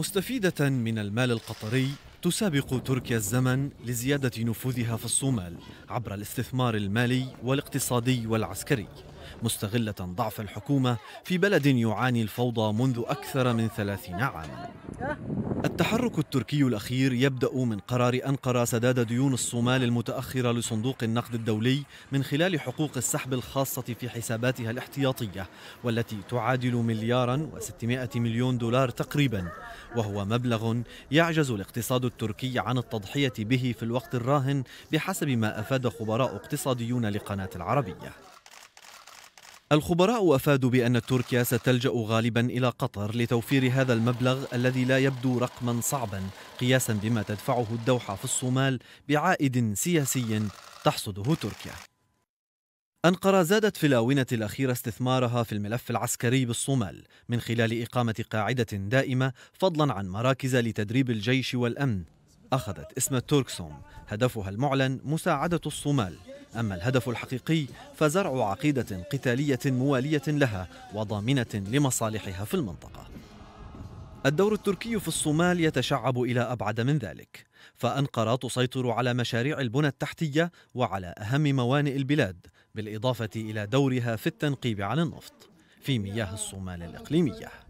مستفيدة من المال القطري تسابق تركيا الزمن لزيادة نفوذها في الصومال عبر الاستثمار المالي والاقتصادي والعسكري مستغلة ضعف الحكومة في بلد يعاني الفوضى منذ أكثر من ثلاثين عاماً التحرك التركي الأخير يبدأ من قرار أنقرة سداد ديون الصومال المتأخرة لصندوق النقد الدولي من خلال حقوق السحب الخاصة في حساباتها الاحتياطية والتي تعادل مليارا و600 مليون دولار تقريبا وهو مبلغ يعجز الاقتصاد التركي عن التضحية به في الوقت الراهن بحسب ما أفاد خبراء اقتصاديون لقناة العربية الخبراء أفادوا بأن تركيا ستلجأ غالبا إلى قطر لتوفير هذا المبلغ الذي لا يبدو رقما صعبا قياسا بما تدفعه الدوحة في الصومال بعائد سياسي تحصده تركيا. أنقرة زادت في الآونة الأخيرة استثمارها في الملف العسكري بالصومال من خلال إقامة قاعدة دائمة فضلا عن مراكز لتدريب الجيش والأمن أخذت اسم توركسوم هدفها المعلن مساعدة الصومال أما الهدف الحقيقي فزرع عقيدة قتالية موالية لها وضامنة لمصالحها في المنطقة الدور التركي في الصومال يتشعب إلى أبعد من ذلك فأنقرة تسيطر على مشاريع البنى التحتية وعلى أهم موانئ البلاد بالإضافة إلى دورها في التنقيب عن النفط في مياه الصومال الإقليمية